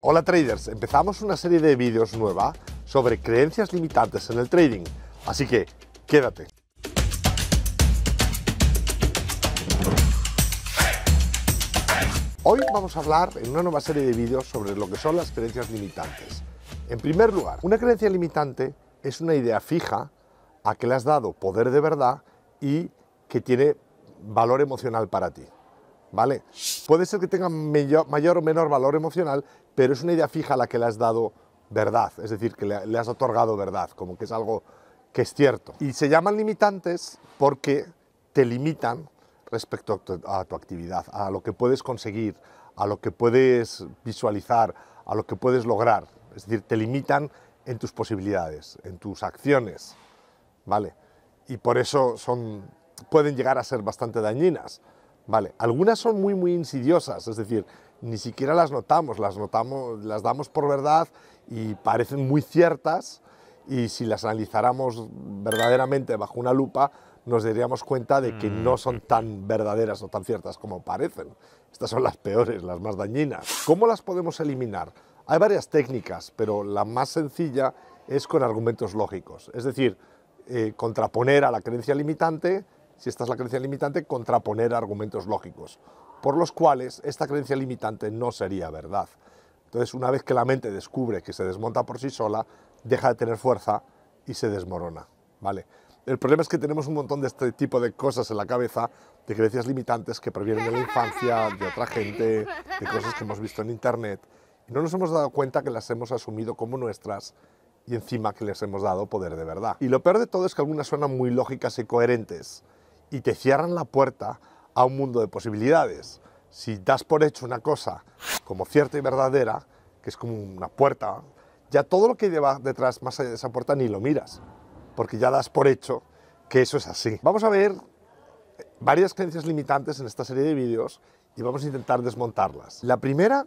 Hola traders, empezamos una serie de vídeos nueva sobre creencias limitantes en el trading, así que quédate. Hoy vamos a hablar en una nueva serie de vídeos sobre lo que son las creencias limitantes. En primer lugar, una creencia limitante es una idea fija a que le has dado poder de verdad y que tiene valor emocional para ti. ¿Vale? Puede ser que tenga mayor, o menor valor emocional pero es una idea fija a la que le has dado verdad, es decir, que le, has otorgado verdad, como que es algo que es cierto. Y se llaman limitantes porque te limitan respecto a tu, a tu actividad, a lo que puedes conseguir, a lo que puedes visualizar, a lo que puedes lograr. Es decir, te limitan en tus posibilidades, en tus acciones, ¿vale? Y por eso son, pueden llegar a ser bastante dañinas, ¿vale? Algunas son muy, muy insidiosas, es decir, ni siquiera las notamos, las, notamos, las damos por verdad y parecen muy ciertas y si las analizáramos verdaderamente bajo una lupa nos daríamos cuenta de que no son mm. tan verdaderas o tan ciertas como parecen. Estas son las peores, las más dañinas. ¿Cómo las podemos eliminar? Hay varias técnicas, pero la más sencilla es con argumentos lógicos, es decir, eh, contraponer a la creencia limitante, si esta es la creencia limitante, contraponer argumentos lógicos por los cuales esta creencia limitante no sería verdad. Entonces, una vez que la mente descubre que se desmonta por sí sola, deja de tener fuerza y se desmorona, ¿vale? El problema es que tenemos un montón de este tipo de cosas en la cabeza, de creencias limitantes que provienen de la infancia, de otra gente, de cosas que hemos visto en internet, y no nos hemos dado cuenta que las hemos asumido como nuestras y encima que les hemos dado poder de verdad. Y lo peor de todo es que algunas suenan muy lógicas y coherentes y te cierran la puerta a un mundo de posibilidades. Si das por hecho una cosa como cierta y verdadera, que es como una puerta, ya todo lo que lleva detrás más allá de esa puerta ni lo miras, porque ya das por hecho que eso es así. Vamos a ver eh, varias creencias limitantes en esta serie de vídeos y vamos a intentar desmontarlas. La primera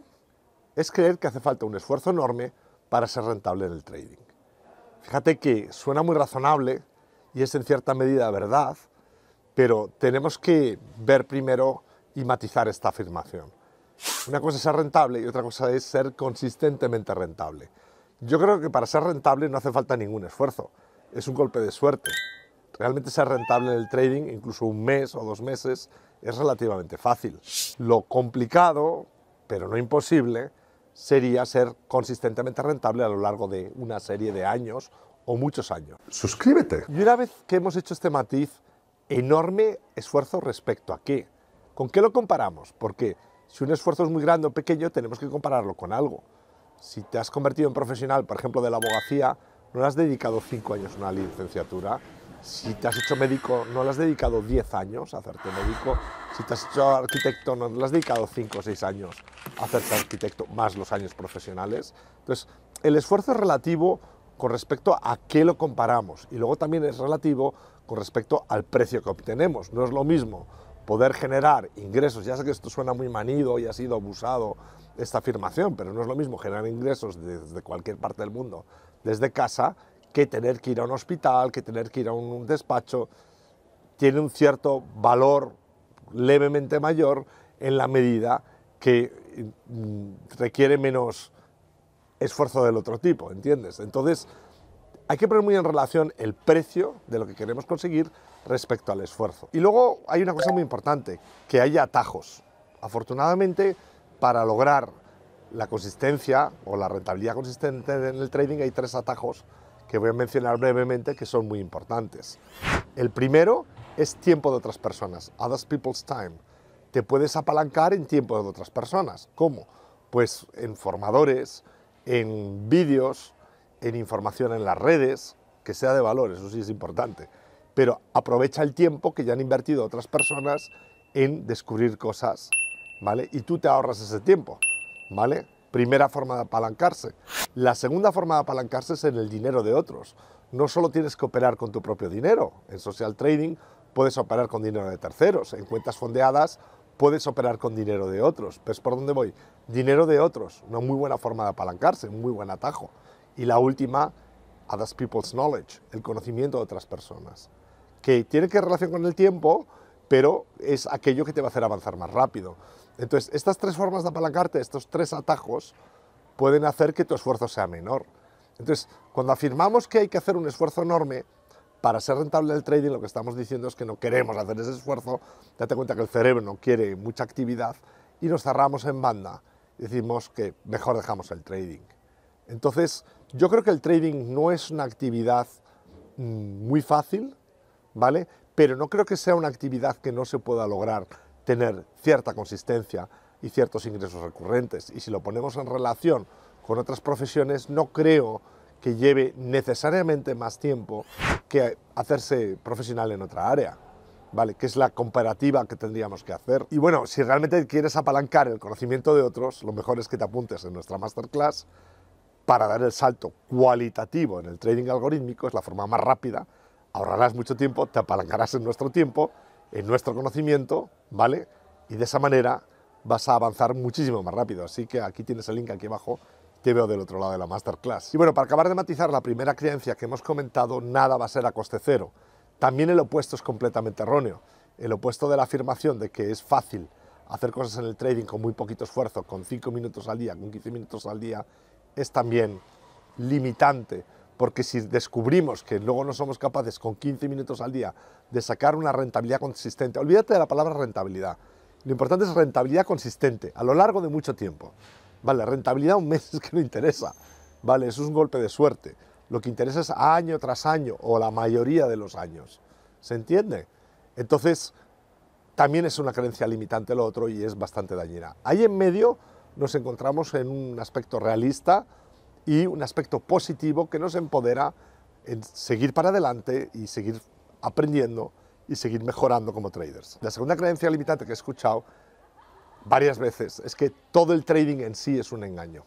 es creer que hace falta un esfuerzo enorme para ser rentable en el trading. Fíjate que suena muy razonable y es en cierta medida verdad, pero tenemos que ver primero y matizar esta afirmación. Una cosa es ser rentable y otra cosa es ser consistentemente rentable. Yo creo que para ser rentable no hace falta ningún esfuerzo, es un golpe de suerte. Realmente ser rentable en el trading, incluso un mes o dos meses, es relativamente fácil. Lo complicado, pero no imposible, sería ser consistentemente rentable a lo largo de una serie de años o muchos años. Suscríbete. Y una vez que hemos hecho este matiz, enorme esfuerzo respecto a qué. ¿Con qué lo comparamos? Porque si un esfuerzo es muy grande o pequeño, tenemos que compararlo con algo. Si te has convertido en profesional, por ejemplo, de la abogacía, no le has dedicado cinco años a una licenciatura. Si te has hecho médico, no le has dedicado 10 años a hacerte médico. Si te has hecho arquitecto, no le has dedicado cinco o seis años a hacerte arquitecto, más los años profesionales. Entonces, el esfuerzo es relativo con respecto a qué lo comparamos. Y luego también es relativo con respecto al precio que obtenemos. No es lo mismo poder generar ingresos, ya sé que esto suena muy manido y ha sido abusado esta afirmación, pero no es lo mismo generar ingresos desde cualquier parte del mundo, desde casa, que tener que ir a un hospital, que tener que ir a un despacho. Tiene un cierto valor levemente mayor en la medida que mm, requiere menos esfuerzo del otro tipo, ¿entiendes? Entonces, hay que poner muy en relación el precio de lo que queremos conseguir respecto al esfuerzo. Y luego hay una cosa muy importante, que haya atajos. Afortunadamente, para lograr la consistencia o la rentabilidad consistente en el trading hay tres atajos que voy a mencionar brevemente que son muy importantes. El primero es tiempo de otras personas, other people's time. Te puedes apalancar en tiempo de otras personas. ¿Cómo? Pues en formadores, en vídeos, en información en las redes, que sea de valor, eso sí es importante, pero aprovecha el tiempo que ya han invertido otras personas en descubrir cosas, ¿vale? Y tú te ahorras ese tiempo, ¿vale? Primera forma de apalancarse. La segunda forma de apalancarse es en el dinero de otros. No solo tienes que operar con tu propio dinero, en social trading puedes operar con dinero de terceros, en cuentas fondeadas puedes operar con dinero de otros. ¿Pues por dónde voy? Dinero de otros, una muy buena forma de apalancarse, un muy buen atajo. Y la última, other people's knowledge, el conocimiento de otras personas, que tiene que relación con el tiempo, pero es aquello que te va a hacer avanzar más rápido. Entonces, estas tres formas de apalancarte, estos tres atajos, pueden hacer que tu esfuerzo sea menor. Entonces, cuando afirmamos que hay que hacer un esfuerzo enorme para ser rentable el trading, lo que estamos diciendo es que no queremos hacer ese esfuerzo, date cuenta que el cerebro no quiere mucha actividad y nos cerramos en banda. Decimos que mejor dejamos el trading. Entonces, yo creo que el trading no es una actividad mm, muy fácil, ¿vale? Pero no creo que sea una actividad que no se pueda lograr tener cierta consistencia y ciertos ingresos recurrentes. Y si lo ponemos en relación con otras profesiones, no creo que lleve necesariamente más tiempo que hacerse profesional en otra área. ¿Vale? Que es la comparativa que tendríamos que hacer. Y bueno, si realmente quieres apalancar el conocimiento de otros, lo mejor es que te apuntes en nuestra masterclass para dar el salto cualitativo en el trading algorítmico, es la forma más rápida, ahorrarás mucho tiempo, te apalancarás en nuestro tiempo, en nuestro conocimiento, ¿vale? Y de esa manera vas a avanzar muchísimo más rápido. Así que aquí tienes el link aquí abajo, te veo del otro lado de la masterclass. Y bueno, para acabar de matizar la primera creencia que hemos comentado, nada va a ser a coste cero. También el opuesto es completamente erróneo. El opuesto de la afirmación de que es fácil hacer cosas en el trading con muy poquito esfuerzo, con 5 minutos al día, con 15 minutos al día es también limitante, porque si descubrimos que luego no somos capaces con 15 minutos al día de sacar una rentabilidad consistente, olvídate de la palabra rentabilidad, lo importante es rentabilidad consistente a lo largo de mucho tiempo. Vale, rentabilidad un mes es que no interesa, vale, es un golpe de suerte. Lo que interesa es año tras año o la mayoría de los años. ¿Se entiende? Entonces, también es una creencia limitante lo otro y es bastante dañina. Ahí en medio nos encontramos en un aspecto realista y un aspecto positivo que nos empodera en seguir para adelante y seguir aprendiendo y seguir mejorando como traders. La segunda creencia limitante que he escuchado varias veces es que todo el trading en sí es un engaño.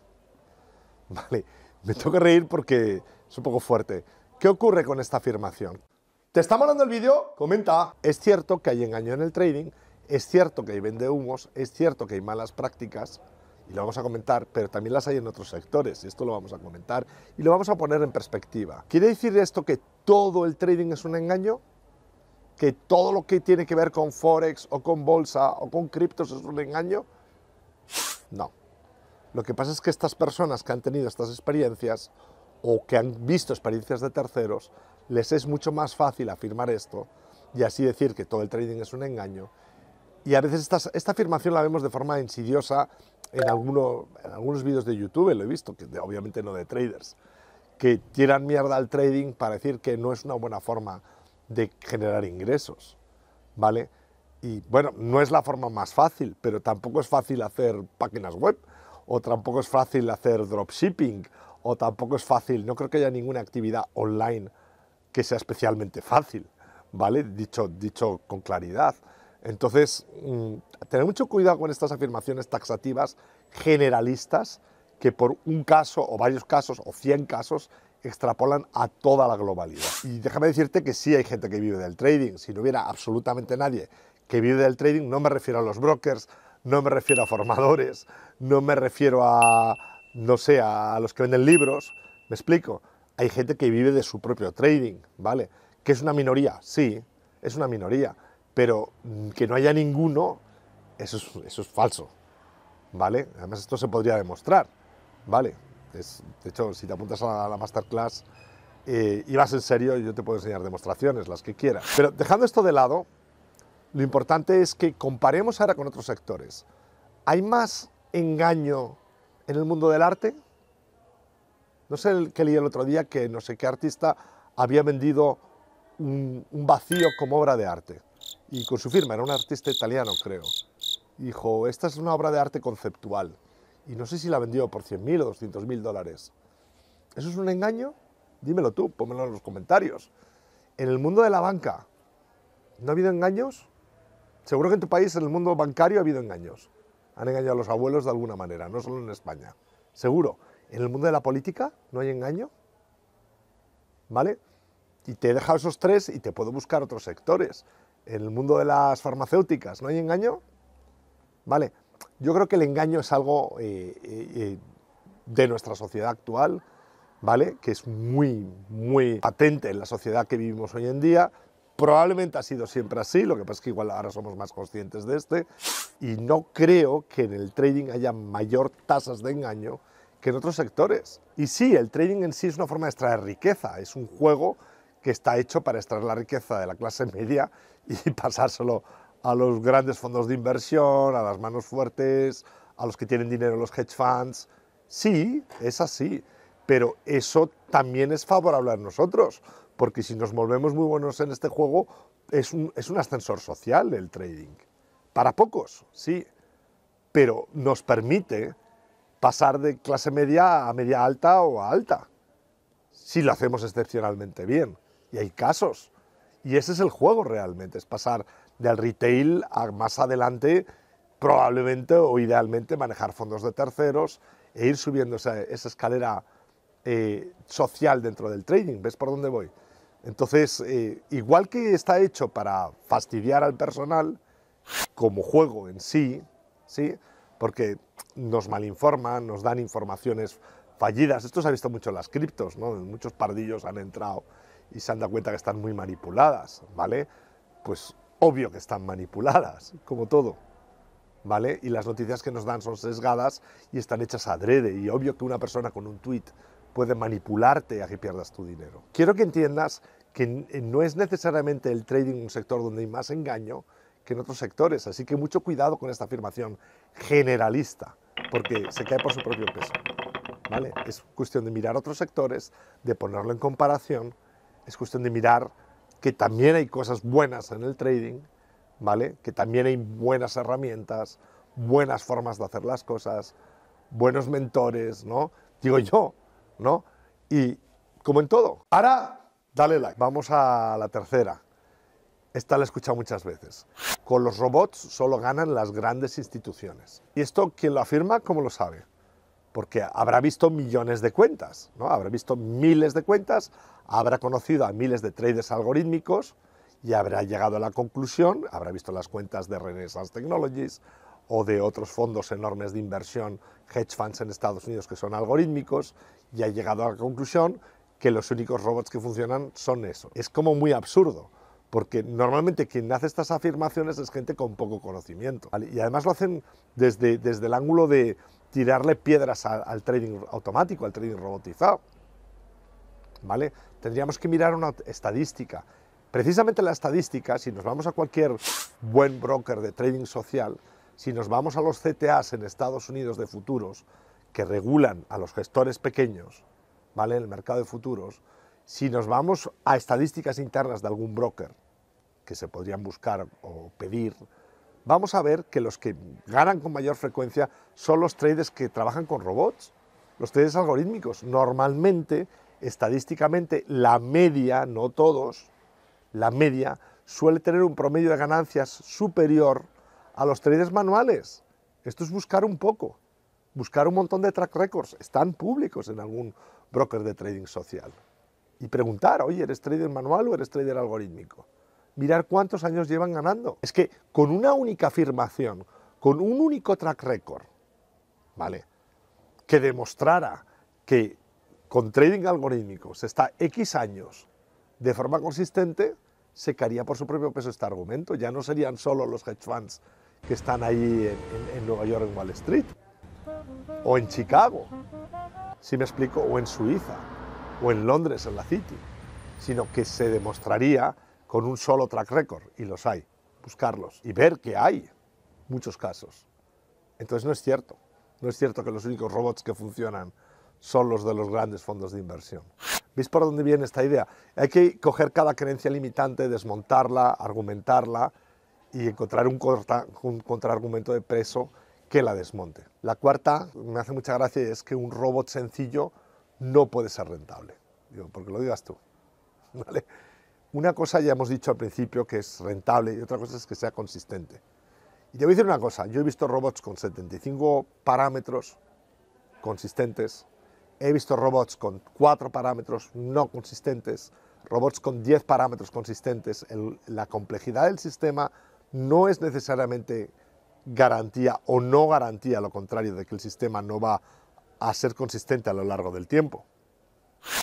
Vale, me toca reír porque es un poco fuerte. ¿Qué ocurre con esta afirmación? ¿Te está molando el vídeo? Comenta. Es cierto que hay engaño en el trading, es cierto que hay vende humos, es cierto que hay malas prácticas, y lo vamos a comentar, pero también las hay en otros sectores, y esto lo vamos a comentar y lo vamos a poner en perspectiva. ¿Quiere decir esto que todo el trading es un engaño? ¿Que todo lo que tiene que ver con Forex o con bolsa o con criptos es un engaño? No. Lo que pasa es que estas personas que han tenido estas experiencias o que han visto experiencias de terceros, les es mucho más fácil afirmar esto y así decir que todo el trading es un engaño. Y a veces esta, esta afirmación la vemos de forma insidiosa en, alguno, en algunos vídeos de YouTube, lo he visto, que obviamente no de traders, que tiran mierda al trading para decir que no es una buena forma de generar ingresos, ¿vale? Y bueno, no es la forma más fácil, pero tampoco es fácil hacer páginas web, o tampoco es fácil hacer dropshipping, o tampoco es fácil, no creo que haya ninguna actividad online que sea especialmente fácil, ¿vale? Dicho, dicho con claridad. Entonces, mm, tener mucho cuidado con estas afirmaciones taxativas generalistas que por un caso o varios casos o 100 casos extrapolan a toda la globalidad. Y déjame decirte que sí hay gente que vive del trading. Si no hubiera absolutamente nadie que vive del trading, no me refiero a los brokers, no me refiero a formadores, no me refiero a, no sé, a los que venden libros. Me explico. Hay gente que vive de su propio trading, ¿vale? Que es una minoría, sí, es una minoría pero mm, que no haya ninguno, eso es, falso, ¿vale? Además esto se podría demostrar, ¿vale? de hecho, si te apuntas a la masterclass y eh, vas en serio, yo te puedo enseñar demostraciones, las que quieras. Pero dejando esto de lado, lo importante es que comparemos ahora con otros sectores. ¿Hay más engaño en el mundo del arte? No sé el que leí el otro día que no sé qué artista había vendido un vacío como obra de arte y con su firma, era un artista italiano creo. Hijo, esta es una obra de arte conceptual y no sé si la vendió por 100.000 o 200.000 dólares. ¿Eso es un engaño? Dímelo tú, pónmelo en los comentarios. En el mundo de la banca, ¿no ha habido engaños? Seguro que en tu país, en el mundo bancario, ha habido engaños. Han engañado a los abuelos de alguna manera, no solo en España. Seguro. En el mundo de la política, ¿no hay engaño? ¿Vale? Y te he dejado esos tres y te puedo buscar otros sectores en el mundo de las farmacéuticas, ¿no hay engaño? Vale, yo creo que el engaño es algo eh, eh, eh, de nuestra sociedad actual, ¿vale? Que es muy, muy patente en la sociedad que vivimos hoy en día. Probablemente ha sido siempre así, lo que pasa es que igual ahora somos más conscientes de este. Y no creo que en el trading haya mayor tasas de engaño que en otros sectores. Y sí, el trading en sí es una forma de extraer riqueza, es un juego que está hecho para extraer la riqueza de la clase media y pasárselo a los grandes fondos de inversión, a las manos fuertes, a los que tienen dinero, los hedge funds. Sí, es así, pero eso también es favorable a nosotros, porque si nos volvemos muy buenos en este juego, es un, es un ascensor social el trading. Para pocos, sí, pero nos permite pasar de clase media a media alta o a alta, si lo hacemos excepcionalmente bien. Y hay casos. Y ese es el juego realmente, es pasar del retail a más adelante, probablemente o idealmente manejar fondos de terceros e ir subiendo esa, escalera eh, social dentro del trading. ¿Ves por dónde voy? Entonces, eh, igual que está hecho para fastidiar al personal, como juego en sí, ¿sí? porque nos malinforman, nos dan informaciones fallidas. Esto se ha visto mucho en las criptos, ¿no? Muchos pardillos han entrado y se han dado cuenta que están muy manipuladas, ¿vale? Pues obvio que están manipuladas, como todo. ¿Vale? Y las noticias que nos dan son sesgadas y están hechas adrede. Y obvio que una persona con un tuit puede manipularte a que pierdas tu dinero. Quiero que entiendas que eh, no es necesariamente el trading un sector donde hay más engaño que en otros sectores. Así que mucho cuidado con esta afirmación generalista, porque se cae por su propio peso. ¿Vale? Es cuestión de mirar otros sectores, de ponerlo en comparación es cuestión de mirar que también hay cosas buenas en el trading, ¿vale? Que también hay buenas herramientas, buenas formas de hacer las cosas, buenos mentores, ¿no? Digo yo, ¿no? Y como en todo. Ahora, dale like. Vamos a la tercera. Esta la he escuchado muchas veces. Con los robots solo ganan las grandes instituciones. Y esto, quien lo afirma, ¿cómo lo sabe? porque habrá visto millones de cuentas, ¿no? habrá visto miles de cuentas, habrá conocido a miles de traders algorítmicos y habrá llegado a la conclusión, habrá visto las cuentas de Renaissance Technologies o de otros fondos enormes de inversión, hedge funds en Estados Unidos que son algorítmicos, y ha llegado a la conclusión que los únicos robots que funcionan son eso. Es como muy absurdo porque normalmente quien hace estas afirmaciones es gente con poco conocimiento. Y además lo hacen desde, desde el ángulo de tirarle piedras al, trading automático, al trading robotizado. ¿vale? Tendríamos que mirar una estadística. Precisamente la estadística, si nos vamos a cualquier buen broker de trading social, si nos vamos a los CTAs en Estados Unidos de futuros, que regulan a los gestores pequeños, ¿vale? el mercado de futuros, si nos vamos a estadísticas internas de algún broker, que se podrían buscar o pedir, vamos a ver que los que ganan con mayor frecuencia son los traders que trabajan con robots, los traders algorítmicos. Normalmente, estadísticamente, la media, no todos, la media suele tener un promedio de ganancias superior a los traders manuales. Esto es buscar un poco, buscar un montón de track records. Están públicos en algún broker de trading social. Y preguntar, oye, ¿eres trader manual o eres trader algorítmico? mirar cuántos años llevan ganando. Es que con una única afirmación, con un único track record, ¿vale? Que demostrara que con trading algorítmico se está X años de forma consistente, se caería por su propio peso este argumento. Ya no serían solo los hedge funds que están ahí en, en Nueva York, en Wall Street, o en Chicago, si me explico, o en Suiza, o en Londres, en la City, sino que se demostraría con un solo track record, y los hay, buscarlos y ver que hay muchos casos. Entonces no es cierto, no es cierto que los únicos robots que funcionan son los de los grandes fondos de inversión. ¿Veis por dónde viene esta idea? Hay que coger cada creencia limitante, desmontarla, argumentarla y encontrar un, contraargumento de preso que la desmonte. La cuarta, me hace mucha gracia, es que un robot sencillo no puede ser rentable. Digo, porque lo digas tú. ¿Vale? una cosa ya hemos dicho al principio que es rentable y otra cosa es que sea consistente. Y te voy a decir una cosa, yo he visto robots con 75 parámetros consistentes, he visto robots con 4 parámetros no consistentes, robots con 10 parámetros consistentes. la complejidad del sistema no es necesariamente garantía o no garantía, lo contrario, de que el sistema no va a ser consistente a lo largo del tiempo.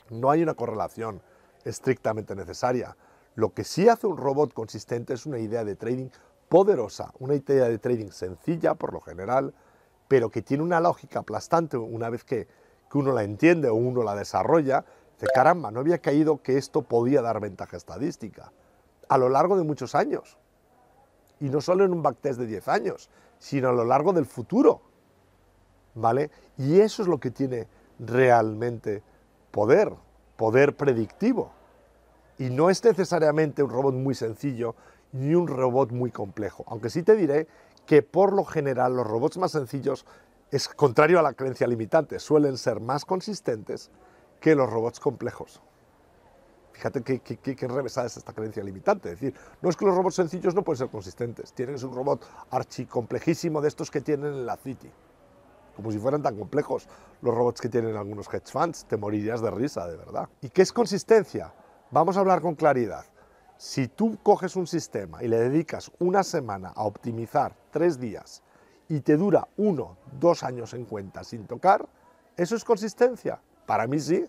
No hay una correlación estrictamente necesaria. Lo que sí hace un robot consistente es una idea de trading poderosa, una idea de trading sencilla por lo general, pero que tiene una lógica aplastante una vez que, uno la entiende o uno la desarrolla. De caramba, no había caído que esto podía dar ventaja estadística a lo largo de muchos años. Y no solo en un backtest de 10 años, sino a lo largo del futuro. ¿Vale? Y eso es lo que tiene realmente poder poder predictivo. Y no es necesariamente un robot muy sencillo ni un robot muy complejo. Aunque sí te diré que por lo general los robots más sencillos es contrario a la creencia limitante, suelen ser más consistentes que los robots complejos. Fíjate qué, qué, revesada es esta creencia limitante. Es decir, no es que los robots sencillos no pueden ser consistentes. Tienes un robot archicomplejísimo de estos que tienen en la City como si fueran tan complejos los robots que tienen algunos hedge funds, te morirías de risa, de verdad. ¿Y qué es consistencia? Vamos a hablar con claridad. Si tú coges un sistema y le dedicas una semana a optimizar tres días y te dura uno, dos años en cuenta sin tocar, ¿eso es consistencia? Para mí sí.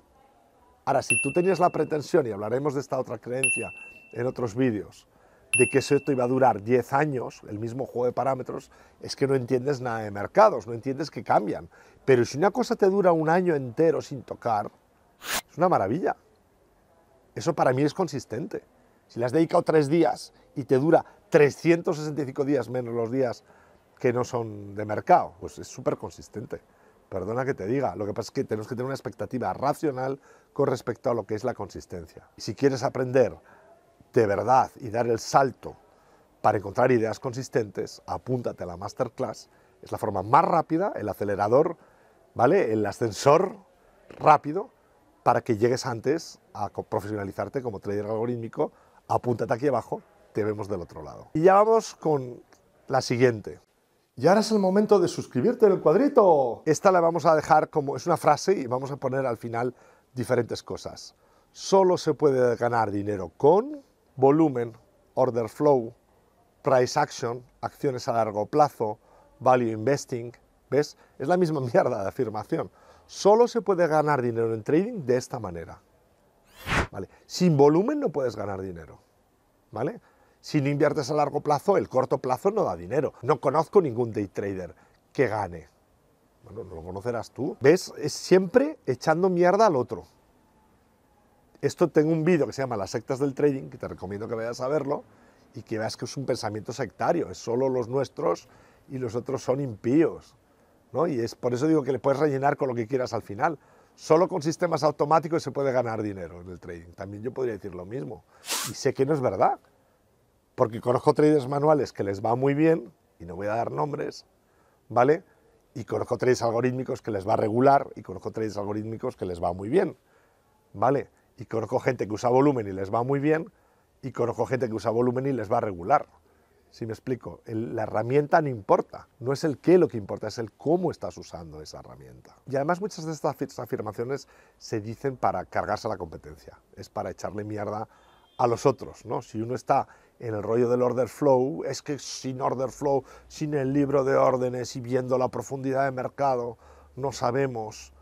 Ahora, si tú tenías la pretensión, y hablaremos de esta otra creencia en otros vídeos, de que esto iba a durar 10 años, el mismo juego de parámetros, es que no entiendes nada de mercados, no entiendes que cambian. Pero si una cosa te dura un año entero sin tocar, es una maravilla. Eso para mí es consistente. Si las has dedicado tres días y te dura 365 días menos los días que no son de mercado, pues es súper consistente. Perdona que te diga, lo que pasa es que tenemos que tener una expectativa racional con respecto a lo que es la consistencia. Y si quieres aprender de verdad y dar el salto para encontrar ideas consistentes, apúntate a la masterclass. Es la forma más rápida, el acelerador, ¿vale? El ascensor rápido para que llegues antes a profesionalizarte como trader algorítmico. Apúntate aquí abajo, te vemos del otro lado. Y ya vamos con la siguiente. Y ahora es el momento de suscribirte en el cuadrito. Esta la vamos a dejar como es una frase y vamos a poner al final diferentes cosas. Solo se puede ganar dinero con volumen, order flow, price action, acciones a largo plazo, value investing, ¿ves? Es la misma mierda de afirmación. Solo se puede ganar dinero en trading de esta manera. ¿Vale? Sin volumen no puedes ganar dinero. ¿Vale? Si no inviertes a largo plazo, el corto plazo no da dinero. No conozco ningún day trader que gane. Bueno, no lo conocerás tú. ¿Ves? Es siempre echando mierda al otro. Esto tengo un vídeo que se llama Las sectas del trading, que te recomiendo que vayas a verlo y que veas que es un pensamiento sectario, es solo los nuestros y los otros son impíos. ¿no? Y es por eso digo que le puedes rellenar con lo que quieras al final. Solo con sistemas automáticos se puede ganar dinero en el trading. También yo podría decir lo mismo. Y sé que no es verdad, porque conozco traders manuales que les va muy bien, y no voy a dar nombres, ¿vale? Y conozco traders algorítmicos que les va regular y conozco traders algorítmicos que les va muy bien, ¿vale? y conozco gente que usa volumen y les va muy bien, y conozco gente que usa volumen y les va a regular. Si me explico, la herramienta no importa, no es el qué lo que importa, es el cómo estás usando esa herramienta. Y además muchas de estas afirmaciones se dicen para cargarse a la competencia, es para echarle mierda a los otros, ¿no? Si uno está en el rollo del order flow, es que sin order flow, sin el libro de órdenes y viendo la profundidad de mercado, no sabemos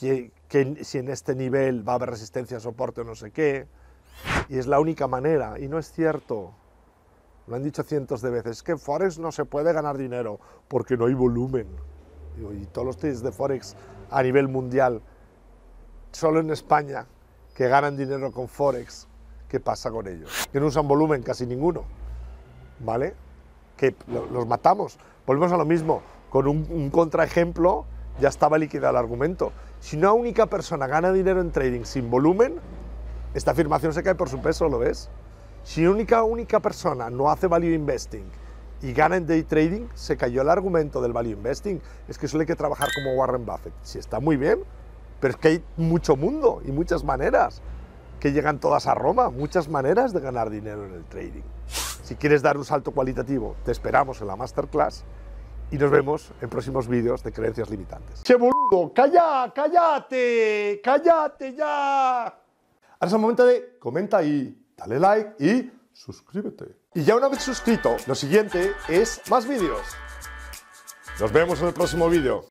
qué, que si en este nivel va a haber resistencia, soporte o no sé qué, y es la única manera, y no es cierto. Lo han dicho cientos de veces, que Forex no se puede ganar dinero porque no hay volumen. Y todos los traders de Forex a nivel mundial, solo en España, que ganan dinero con Forex, ¿qué pasa con ellos? Que no usan volumen casi ninguno, ¿vale? Que los matamos. Volvemos a lo mismo, con un, un contraejemplo ya estaba liquidado el argumento. Si una única persona gana dinero en trading sin volumen, esta afirmación se cae por su peso, ¿lo ves? Si una única, persona no hace value investing y gana en day trading, se cayó el argumento del value investing. Es que hay que trabajar como Warren Buffett. Si está muy bien, pero es que hay mucho mundo y muchas maneras que llegan todas a Roma, muchas maneras de ganar dinero en el trading. Si quieres dar un salto cualitativo, te esperamos en la masterclass y nos vemos en próximos vídeos de Creencias Limitantes. ¡Che boludo! ¡Calla! ¡Cállate! ¡Cállate ya! Ahora es el momento de comenta ahí, dale like y suscríbete. Y ya una vez suscrito, lo siguiente es más vídeos. Nos vemos en el próximo vídeo.